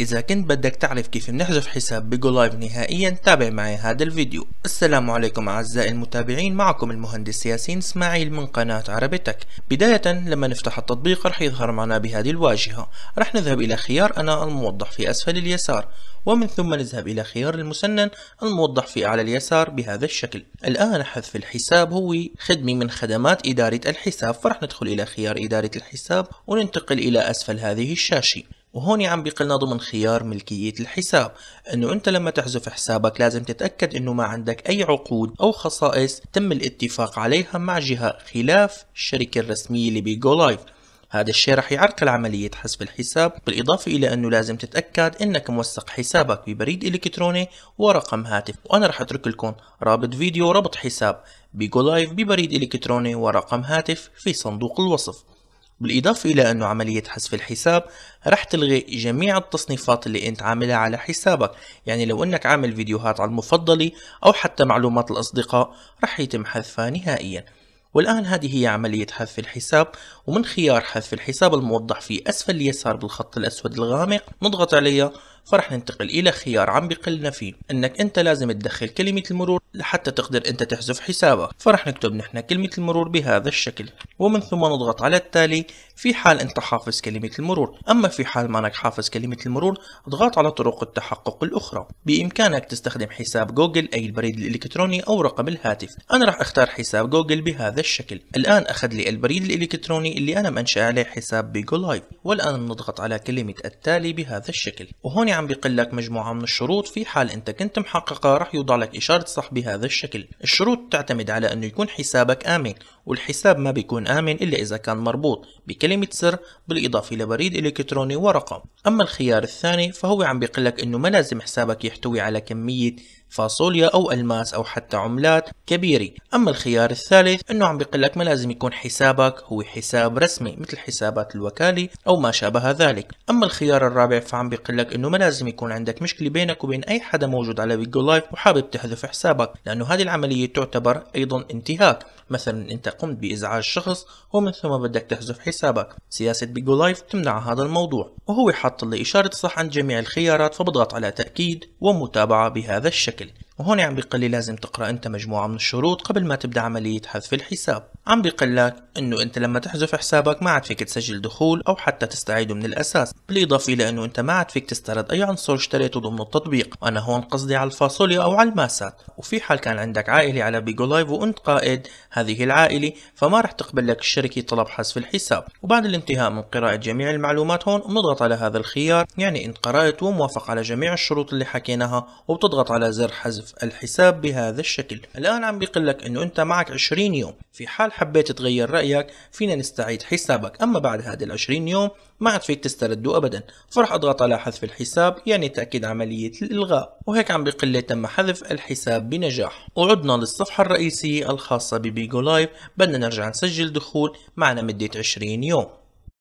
إذا كنت بدك تعرف كيف بنحذف حساب بيجو لايف نهائيا تابع معي هذا الفيديو السلام عليكم أعزائي المتابعين معكم المهندس ياسين اسماعيل من قناة عربتك بداية لما نفتح التطبيق رح يظهر معنا بهذه الواجهة رح نذهب إلى خيار أنا الموضح في أسفل اليسار ومن ثم نذهب إلى خيار المسنن الموضح في أعلى اليسار بهذا الشكل الآن حذف الحساب هو خدمة من خدمات إدارة الحساب فرح ندخل إلى خيار إدارة الحساب وننتقل إلى أسفل هذه الشاشة وهون عم بيقلنا ضمن خيار ملكية الحساب انه انت لما تحذف حسابك لازم تتأكد انه ما عندك اي عقود او خصائص تم الاتفاق عليها مع جهة خلاف الشركة الرسمية اللي بيجو لايف هذا الشيء رح يعرقل عملية حذف الحساب بالإضافة إلى أنه لازم تتأكد أنك موثق حسابك ببريد إلكتروني ورقم هاتف وأنا رح أترك لكم رابط فيديو ربط حساب بيجو لايف ببريد إلكتروني ورقم هاتف في صندوق الوصف بالإضافة إلى أن عملية حذف الحساب رح تلغي جميع التصنيفات اللي أنت عاملها على حسابك يعني لو أنك عامل فيديوهات على المفضلة أو حتى معلومات الأصدقاء رح يتم حذفها نهائياً والآن هذه هي عملية حذف الحساب ومن خيار حذف الحساب الموضح في أسفل اليسار بالخط الأسود الغامق نضغط عليها فرح ننتقل الى خيار عم بقلنا فيه انك انت لازم تدخل كلمة المرور لحتى تقدر انت تحذف حسابك فرح نكتب نحن كلمة المرور بهذا الشكل ومن ثم نضغط على التالي في حال انت حافظ كلمة المرور اما في حال ما انك حافظ كلمة المرور اضغط على طرق التحقق الاخرى بامكانك تستخدم حساب جوجل اي البريد الالكتروني او رقم الهاتف انا راح اختار حساب جوجل بهذا الشكل الان اخذ لي البريد الالكتروني اللي انا منشأ عليه حساب بيجو لايف والان نضغط على كلمة التالي بهذا الشكل وهون عم بيقول لك مجموعة من الشروط في حال انت كنت محققة رح يوضع لك اشارة صح بهذا الشكل الشروط تعتمد على انه يكون حسابك امن والحساب ما بيكون امن الا اذا كان مربوط بكلمة سر بالاضافة لبريد الكتروني ورقم اما الخيار الثاني فهو عم بيقول لك انه ما لازم حسابك يحتوي على كمية فاصوليا أو ألماس أو حتى عملات كبيرة أما الخيار الثالث أنه عم بيقول لك ما لازم يكون حسابك هو حساب رسمي مثل حسابات الوكالة أو ما شابه ذلك أما الخيار الرابع فعم بيقول لك أنه ما لازم يكون عندك مشكلة بينك وبين أي حدا موجود على ويجو لايف وحابب تحذف حسابك لأنه هذه العملية تعتبر أيضا انتهاك مثلا أنت قمت بإزعاج شخص ومن ثم بدك تحذف حسابك سياسة بيجو لايف تمنع هذا الموضوع وهو حط لي إشارة صح عند جميع الخيارات فبضغط على تأكيد ومتابعة بهذا الشكل وهون عم يعني بيقول لي لازم تقرأ أنت مجموعة من الشروط قبل ما تبدأ عملية حذف الحساب عم بيقول لك أنه أنت لما تحذف حسابك ما عاد فيك تسجل دخول أو حتى تستعيده من الأساس بالإضافة إلى أنه أنت ما عاد فيك تسترد أي عنصر اشتريته ضمن التطبيق أنا هون قصدي على الفاصوليا أو على الماسات وفي حال كان عندك عائلة على بيجو لايف وأنت قائد هذه العائلة فما رح تقبل لك الشركة طلب حذف الحساب وبعد الانتهاء من قراءة جميع المعلومات هون بنضغط على هذا الخيار يعني أنت قرأت وموافق على جميع الشروط اللي حكيناها وبتضغط على زر حذف الحساب بهذا الشكل الآن عم لك أنه أنت معك 20 يوم في حال حبيت تغير رأيك فينا نستعيد حسابك أما بعد هذا ال 20 يوم ما عاد فيك تسترده أبدا فرح أضغط على حذف الحساب يعني تأكيد عملية الإلغاء وهيك عم بيقول لي تم حذف الحساب بنجاح وعدنا للصفحة الرئيسية الخاصة ببيجو لايف بدنا نرجع نسجل دخول معنا مدة 20 يوم